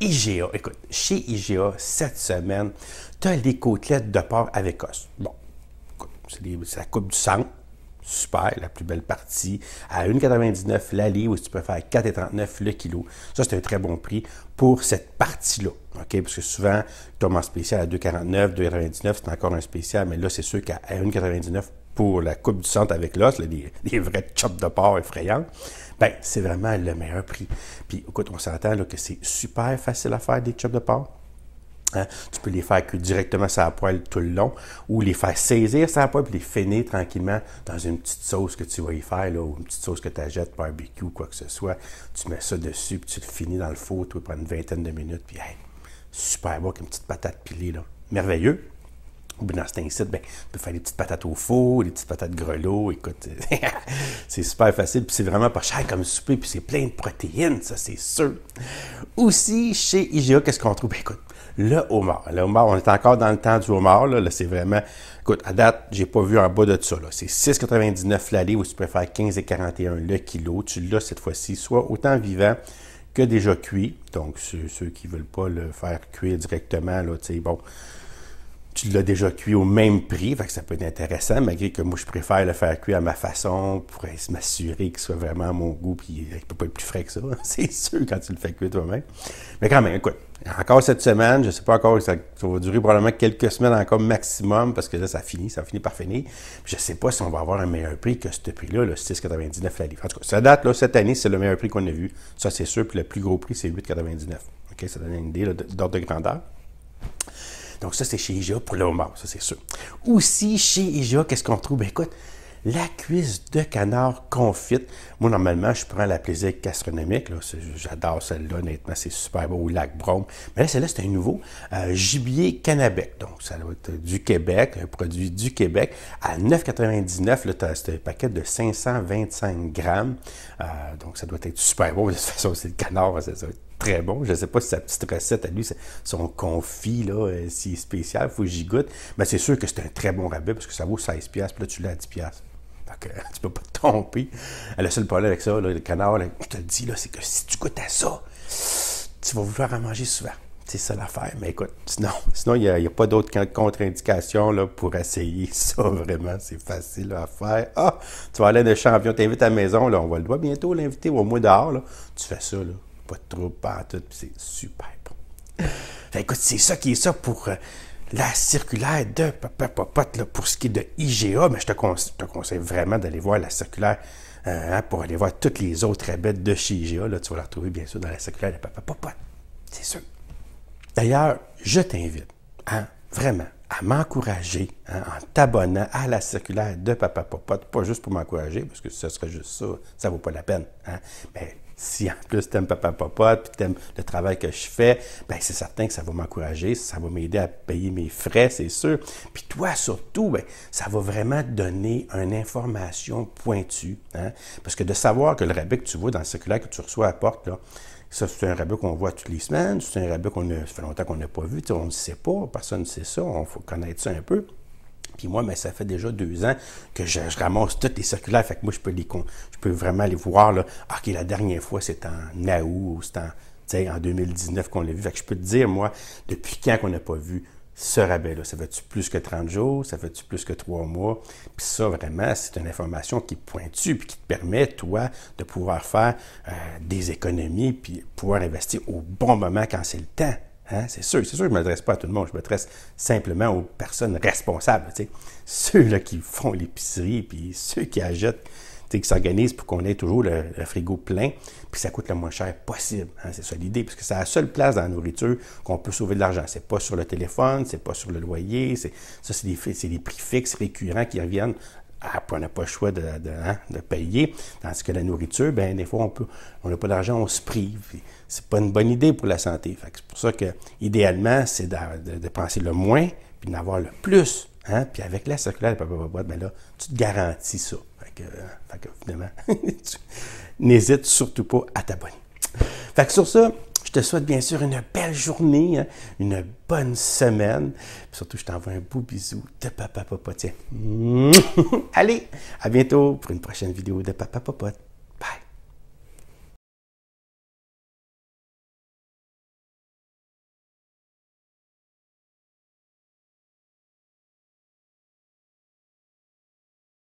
IGA. Écoute, chez IGA, cette semaine, tu as les côtelettes de porc avec os. Bon, écoute, la coupe du sang. Super, la plus belle partie. À 1,99 l'allée, où tu peux faire 4,39 le kilo. Ça, c'est un très bon prix pour cette partie-là. OK? Parce que souvent, tu en spécial à 2,49, 2,99, c'est encore un spécial, mais là, c'est sûr qu'à 1,99 pour la Coupe du Centre avec l'os, les vrais chops de porc effrayants, ben c'est vraiment le meilleur prix. Puis écoute, on s'entend que c'est super facile à faire des chops de porc. Hein. Tu peux les faire cuire directement sur la poêle tout le long ou les faire saisir sur la poêle puis les finir tranquillement dans une petite sauce que tu vas y faire, là, ou une petite sauce que tu achètes, barbecue ou quoi que ce soit. Tu mets ça dessus puis tu le finis dans le four, tu prendre une vingtaine de minutes. Puis super beau avec une petite patate pilée. Là. Merveilleux. Ou bien dans cet sites ben, tu faire des petites patates au four, des petites patates grelots. Écoute, c'est super facile, puis c'est vraiment pas cher comme souper, puis c'est plein de protéines, ça c'est sûr. Aussi, chez IGA, qu'est-ce qu'on trouve? Ben, écoute, le homard. Le homard, on est encore dans le temps du homard. Là, c'est vraiment. Écoute, à date, j'ai pas vu un bas de ça. C'est 6,99 l'allée ou si tu préfères 15,41 le kilo. Tu l'as cette fois-ci, soit autant vivant que déjà cuit. Donc, ceux, qui veulent pas le faire cuire directement, là, tu sais, bon, tu l'as déjà cuit au même prix, ça peut être intéressant, malgré que moi je préfère le faire cuire à ma façon pour m'assurer qu'il soit vraiment à mon goût, puis il ne peut pas être plus frais que ça, c'est sûr quand tu le fais cuire toi-même. Mais quand même, écoute, encore cette semaine, je ne sais pas encore, ça, ça, va durer probablement quelques semaines encore maximum, parce que là ça finit, ça finit par finir. je ne sais pas si on va avoir un meilleur prix que ce prix-là, le 6,99 la livre. En tout cas, ça date, là, cette année, c'est le meilleur prix qu'on a vu, ça c'est sûr, puis le plus gros prix c'est 8,99. OK, ça donne une idée d'ordre de grandeur. Donc ça, c'est chez IGA pour le homard, ça c'est sûr. Aussi, chez IGA, qu'est-ce qu'on trouve? Ben, écoute, la cuisse de canard confite. Moi, normalement, je prends la plaisir gastronomique. J'adore celle-là, honnêtement, c'est super beau au lac Brome. Mais là, celle-là, c'est un nouveau euh, gibier Canabec. Donc, ça doit être du Québec, un produit du Québec. À 9,99, c'est un paquet de 525 grammes. Euh, donc, ça doit être super beau. De toute façon, c'est le canard, c'est ça très bon. Je ne sais pas si sa petite recette à lui, son confit, là, euh, si spécial, il faut que j'y goûte. Mais c'est sûr que c'est un très bon rabais parce que ça vaut 16$, puis là, tu l'as à 10$. Donc, tu tu peux pas te tromper. Euh, le seul problème avec ça, le canard, je te le dis, là, c'est que si tu goûtes à ça, tu vas vouloir en manger souvent. C'est ça l'affaire. Mais écoute, sinon, sinon il n'y a, pas d'autres contre-indications pour essayer ça. Vraiment, c'est facile à faire. Ah, tu vas aller de champion, t'invites à la maison, là, on va le voir bientôt, l'inviter au moins dehors. Tu fais ça, là pas de troupe pas tout, c'est super écoute, c'est ça qui est ça pour euh, la circulaire de Papa Popote là, pour ce qui est de IGA. Mais je te, conseille, vraiment d'aller voir la circulaire euh, hein, pour aller voir toutes les autres bêtes de chez IGA. tu vas la retrouver bien sûr dans la circulaire de Papa Popote. C'est sûr. D'ailleurs, je t'invite hein, vraiment à m'encourager hein, en t'abonnant à la circulaire de Papa Popote, pas juste pour m'encourager, parce que ce serait juste ça, ça vaut pas la peine. Hein, mais si en plus tu aimes Papa papa, puis aimes le travail que je fais, ben c'est certain que ça va m'encourager, ça va m'aider à payer mes frais, c'est sûr. Puis toi, surtout, ben, ça va vraiment donner une information pointue. Hein. Parce que de savoir que le rabais que tu vois dans le circulaire que tu reçois à la porte, ça, c'est un rabais qu'on voit toutes les semaines, c'est un rabais qu'on a, ça fait longtemps qu'on n'a pas vu, on ne sait pas, personne ne sait ça, on faut connaître ça un peu. Puis moi, mais ça fait déjà deux ans que je, ramasse toutes les circulaires. Fait que moi, je peux, les, je peux vraiment les voir. Là. Ah, OK, la dernière fois, c'est en août ou c'est en, 2019 qu'on l'a vu. Fait que je peux te dire, moi, depuis quand qu'on n'a pas vu ce rabais-là. Ça fait-tu plus que 30 jours? Ça fait-tu plus que trois mois? Puis ça, vraiment, c'est une information qui est pointue puis qui te permet, toi, de pouvoir faire euh, des économies puis pouvoir investir au bon moment quand c'est le temps. Hein? C'est sûr, c'est sûr je ne m'adresse pas à tout le monde, je m'adresse simplement aux personnes responsables. Ceux là, qui font l'épicerie, puis ceux qui achètent, qui s'organisent pour qu'on ait toujours le, frigo plein, puis ça coûte le moins cher possible. Hein, c'est ça l'idée, parce que c'est la seule place dans la nourriture qu'on peut sauver de l'argent. C'est pas sur le téléphone, c'est pas sur le loyer, c'est, ça, c'est des prix fixes récurrents qui reviennent ah, on n'a pas le choix hein, de, payer. Tandis que la nourriture, ben des fois, on peut, on n'a pas d'argent, on se prive. C'est pas une bonne idée pour la santé. C'est pour ça que, idéalement, c'est de, dépenser le moins, puis d'avoir le plus. Hein? Puis avec la circulaire ben là, tu te garantis ça. Fait que, euh, fait que finalement, n'hésite surtout pas à t'abonner. Fait que sur ça, je te souhaite bien sûr une belle journée, hein, une bonne semaine. surtout, je t'envoie un beau bisou de Papa Tiens. Allez, à bientôt pour une prochaine vidéo de Papa Popote.